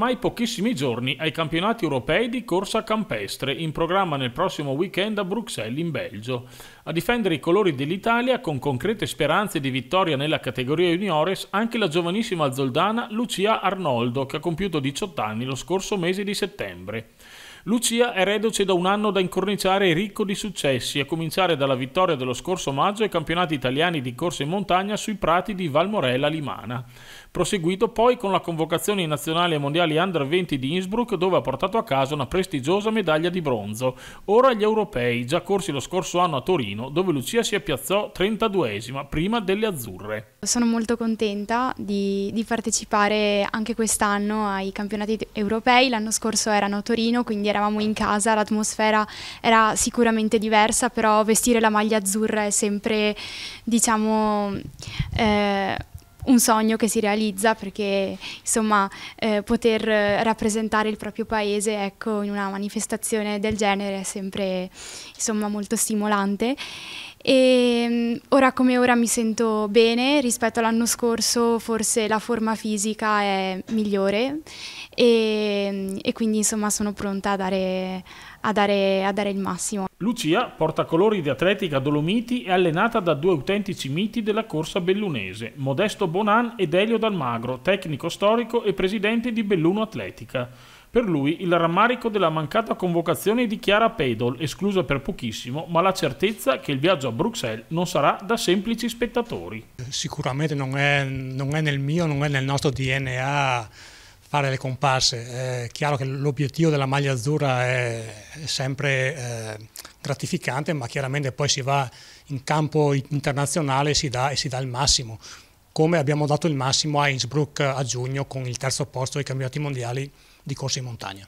ma pochissimi giorni ai campionati europei di corsa campestre in programma nel prossimo weekend a Bruxelles in Belgio. A difendere i colori dell'Italia con concrete speranze di vittoria nella categoria juniores anche la giovanissima zoldana Lucia Arnoldo che ha compiuto 18 anni lo scorso mese di settembre. Lucia è reduce da un anno da incorniciare ricco di successi, a cominciare dalla vittoria dello scorso maggio ai campionati italiani di corsa in montagna sui prati di Valmorella Limana proseguito poi con la convocazione nazionale ai mondiali under 20 di Innsbruck dove ha portato a casa una prestigiosa medaglia di bronzo. Ora agli europei, già corsi lo scorso anno a Torino, dove Lucia si appiazzò 32esima, prima delle azzurre. Sono molto contenta di, di partecipare anche quest'anno ai campionati europei. L'anno scorso erano a Torino, quindi eravamo in casa, l'atmosfera era sicuramente diversa, però vestire la maglia azzurra è sempre, diciamo, eh, un sogno che si realizza perché insomma eh, poter eh, rappresentare il proprio paese ecco, in una manifestazione del genere è sempre insomma, molto stimolante e ehm, ora come ora mi sento bene rispetto all'anno scorso, forse la forma fisica è migliore e, ehm, e quindi insomma sono pronta a dare, a, dare, a dare il massimo. Lucia porta colori di Atletica Dolomiti e allenata da due autentici miti della corsa bellunese, Modesto Bonan ed Elio Dalmagro, tecnico storico e presidente di Belluno Atletica. Per lui il rammarico della mancata convocazione di Chiara Pedol, esclusa per pochissimo, ma la certezza che il viaggio a Bruxelles non sarà da semplici spettatori. Sicuramente non è, non è nel mio, non è nel nostro DNA fare le comparse. È chiaro che l'obiettivo della maglia azzurra è sempre eh, gratificante, ma chiaramente poi si va in campo internazionale e si dà, e si dà il massimo come abbiamo dato il massimo a Innsbruck a giugno con il terzo posto ai campionati mondiali di corsa in montagna.